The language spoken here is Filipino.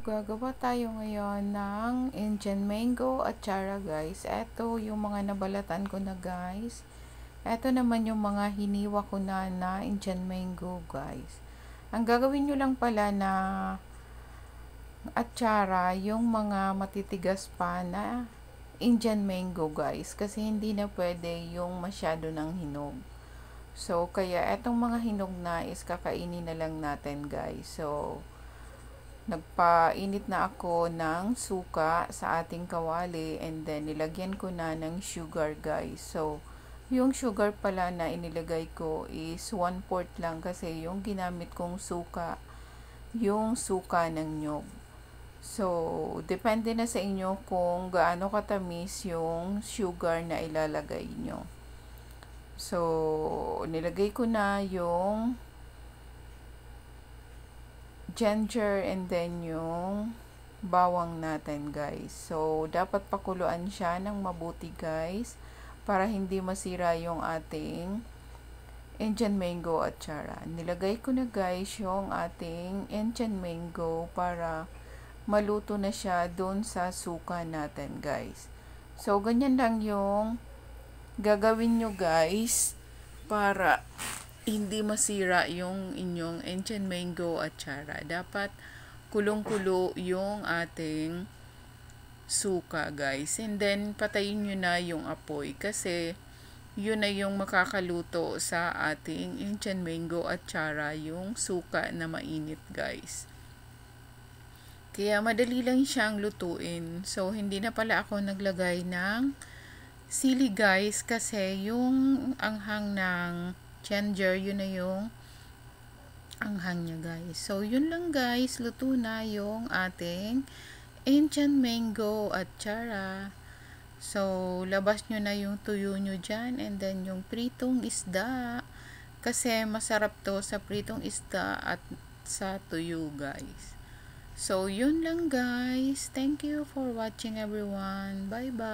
gagawa tayo ngayon ng Indian mango at chara guys. Ito yung mga nabalatan ko na guys. Ito naman yung mga hiniwa ko na na Indian mango guys. Ang gagawin nyo lang pala na atsara yung mga matitigas pa na Indian mango guys. Kasi hindi na pwede yung masyado ng hinog. So, kaya etong mga hinog na is kakainin na lang natin guys. So, Nagpainit na ako ng suka sa ating kawali and then nilagyan ko na ng sugar guys. So, yung sugar pala na inilagay ko is 1 4 lang kasi yung ginamit kong suka, yung suka ng nyog. So, depende na sa inyo kung gaano katamis yung sugar na ilalagay nyo. So, nilagay ko na yung ginger and then yung bawang natin guys. So, dapat pakuluan siya ng mabuti guys para hindi masira yung ating Indian mango at chara. Nilagay ko na guys yung ating Indian mango para maluto na siya doon sa suka natin guys. So, ganyan lang yung gagawin nyo guys para hindi masira yung inyong ancient Mango at Chara. Dapat kulong-kulo yung ating suka guys. And then patayin nyo na yung apoy kasi yun na yung makakaluto sa ating ancient Mango at Chara yung suka na mainit guys. Kaya madali lang siyang lutuin. So, hindi na pala ako naglagay ng sili guys kasi yung anghang ng Ginger, yun na yung anghang niya guys. So, yun lang guys. Luto na yung ating ancient mango at chara. So, labas nyo na yung tuyo nyo dyan and then yung pritong isda. Kasi masarap to sa pritong isda at sa tuyo guys. So, yun lang guys. Thank you for watching everyone. Bye-bye.